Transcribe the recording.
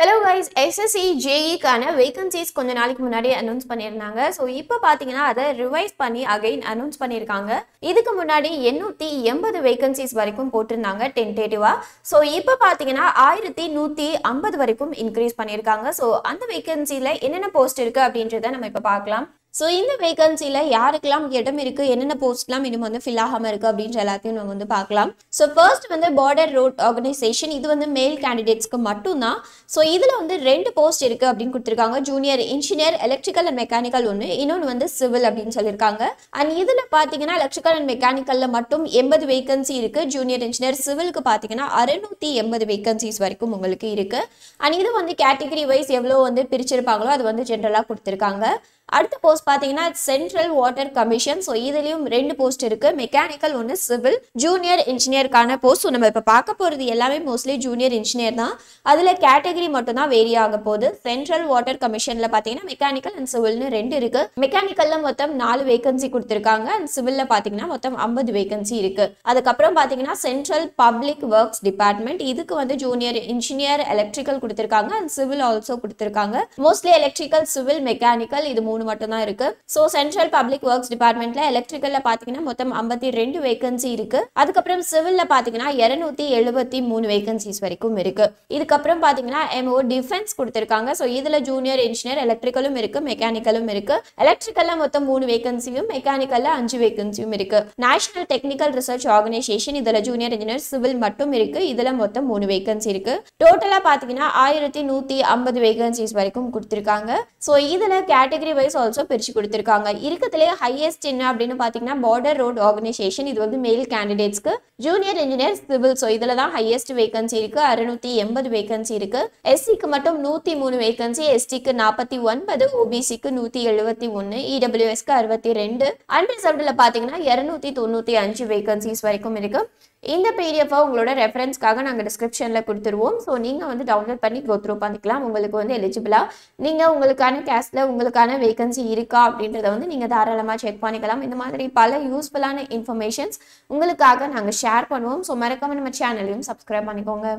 hello guys SSC ஜேஇக்கான vacancies கொஞ்ச நாளைக்கு முன்னாடி அனௌன்ஸ் பண்ணியிருந்தாங்க ஸோ இப்போ பார்த்தீங்கன்னா அதை ரிவைஸ் பண்ணி அகைன் அனௌன்ஸ் பண்ணியிருக்காங்க இதுக்கு முன்னாடி எண்ணூற்றி எண்பது வேகன்சிஸ் வரைக்கும் போட்டிருந்தாங்க டென்டேட்டிவா ஸோ இப்போ பார்த்தீங்கன்னா ஆயிரத்தி நூற்றி ஐம்பது வரைக்கும் இன்க்ரீஸ் பண்ணியிருக்காங்க ஸோ அந்த வேகன்சியில என்னென்ன போஸ்ட் இருக்குது அப்படின்றத நம்ம இப்போ பார்க்கலாம் ஸோ இந்த வேகன்சியில் யாருக்கெல்லாம் இடம் இருக்குது என்னென்ன போஸ்ட்லாம் இன்னும் வந்து ஃபில் ஆகாமல் இருக்குது அப்படின்ற எல்லாத்தையும் நம்ம வந்து பார்க்கலாம் ஸோ ஃபர்ஸ்ட் வந்து பார்டர் ரோட் ஆர்கனைசேஷன் இது வந்து மேல் கேண்டிடேட்ஸ்க்கு மட்டும்தான் ஸோ இதில் வந்து ரெண்டு போஸ்ட் இருக்குது அப்படின்னு கொடுத்துருக்காங்க junior engineer electrical and mechanical ஒன்று இன்னொன்று வந்து சிவில் அப்படின்னு சொல்லியிருக்காங்க அண்ட் இதில் பார்த்தீங்கன்னா எலக்ட்ரிக்கல் அண்ட் மெக்கானிக்கலில் மட்டும் எண்பது வேகன்சி இருக்குது ஜூனியர் இன்ஜினியர் சிவிலுக்கு பார்த்தீங்கன்னா அறுநூற்றி எண்பது வேகன்சிஸ் வரைக்கும் உங்களுக்கு இருக்குது அண்ட் இது வந்து கேட்டகரி வைஸ் எவ்வளோ வந்து பிரிச்சிருப்பாங்களோ அது வந்து ஜென்ரலாக கொடுத்துருக்காங்க அடுத்த போஸ்ட் பார்த்தீங்கன்னா சென்ட்ரல் வாட்டர் கமிஷன் ஸோ இதுலேயும் ரெண்டு போஸ்ட் இருக்குது மெக்கானிக்கல் ஒன்று சிவில் ஜூனியர் இன்ஜினியருக்கான போஸ்ட் ஸோ நம்ம இப்போ பார்க்க போகிறது எல்லாமே மோஸ்ட்லி ஜூனியர் இன்ஜினியர் தான் அதில் கேட்டகரி மட்டும் தான் வேரி ஆக போகுது சென்ட்ரல் வாட்டர் கமிஷனில் பார்த்தீங்கன்னா மெக்கானிக்கல் அண்ட் சிவில்னு ரெண்டு இருக்குது மெக்கானிக்கலில் மொத்தம் நாலு வேகன்சி கொடுத்துருக்காங்க அண்ட் சிவிலில் பார்த்தீங்கன்னா மொத்தம் ஐம்பது வேகன்சி இருக்குது அதுக்கப்புறம் பார்த்தீங்கன்னா சென்ட்ரல் பப்ளிக் ஒர்க்ஸ் டிபார்ட்மெண்ட் இதுக்கு வந்து ஜூனியர் இன்ஜினியர் எலக்ட்ரிக்கல் கொடுத்துருக்காங்க அண்ட் சிவில் ஆல்சோ கொடுத்துருக்காங்க மோஸ்ட்லி எலக்ட்ரிக்கல் சிவில் மெக்கானிக்கல் இது மூணு மூணு மட்டும் தான் இருக்கு ஸோ சென்ட்ரல் பப்ளிக் ஒர்க்ஸ் டிபார்ட்மெண்ட்ல எலக்ட்ரிக்கல்ல பாத்தீங்கன்னா மொத்தம் ஐம்பத்தி ரெண்டு வேகன்சி இருக்கு அதுக்கப்புறம் சிவில்ல பாத்தீங்கன்னா இருநூத்தி எழுபத்தி மூணு வேகன்சிஸ் வரைக்கும் இருக்கு இதுக்கப்புறம் பாத்தீங்கன்னா எம்ஓ டிஃபென்ஸ் கொடுத்திருக்காங்க ஸோ இதுல ஜூனியர் இன்ஜினியர் எலக்ட்ரிக்கலும் இருக்கு மெக்கானிக்கலும் இருக்கு எலக்ட்ரிக்கல்ல மொத்தம் மூணு வேகன்சியும் மெக்கானிக்கல்ல அஞ்சு வேகன்சியும் இருக்கு நேஷனல் டெக்னிக்கல் ரிசர்ச் ஆர்கனைசேஷன் இதுல ஜூனியர் இன்ஜினியர் சிவில் மட்டும் இருக்கு இதுல மொத்தம் மூணு வேகன்சி இருக்கு டோட்டலா பாத்தீங்கன்னா ஆயிரத்தி நூத்தி ஐம்பது வேகன்சிஸ் வரைக்கும் கொடுத்திருக்காங்க ஸோ இதுல கேட்டகரி வைஸ் வைஸ் ஆல்சோ பிரித்து கொடுத்துருக்காங்க இருக்கிறதுலே ஹையஸ்ட் என்ன அப்படின்னு பார்த்தீங்கன்னா பார்டர் ரோட் ஆர்கனைசேஷன் இது வந்து மெயில் கேண்டிடேட்ஸ்க்கு ஜூனியர் இன்ஜினியர் சிவில் ஸோ இதில் தான் ஹையஸ்ட் வேகன்சி இருக்குது அறுநூத்தி எண்பது வேகன்சி இருக்குது எஸ்சிக்கு மட்டும் நூற்றி மூணு வேகன்சி எஸ்டிக்கு நாற்பத்தி ஒன்பது ஓபிசிக்கு நூற்றி எழுபத்தி ஒன்று இடபிள்யூஎஸ்க்கு e அறுபத்தி ரெண்டு அன்ரிசர்வ்டில் பார்த்தீங்கன்னா இரநூத்தி தொண்ணூற்றி அஞ்சு வேகன்சிஸ் வரைக்கும் இருக்குது இந்த பிடிஎஃபை உங்களோட ரெஃபரன்ஸ்க்காக நாங்கள் டிஸ்கிரிப்ஷனில் கொடுத்துருவோம் ஸோ நீங்கள் வந்து டவுன்லோட் பண்ணி க்ரோ த்ரூ பண்ணிக்கலாம் உங்களுக்கு வந்து எலிஜிபிளாக நீங்கள் உங்களுக்கான கேஸ்டில் உங்களுக்கான வேகன்சி இருக்கா அப்படின்றத வந்து நீங்கள் தாராளமாக செக் பண்ணிக்கலாம் இந்த மாதிரி பல யூஸ்ஃபுல்லான இன்ஃபர்மேஷன்ஸ் உங்களுக்காக நாங்கள் ஷேர் பண்ணுவோம் ஸோ மறக்காம நம்ம சேனலையும் சப்ஸ்கிரைப் பண்ணிக்கோங்க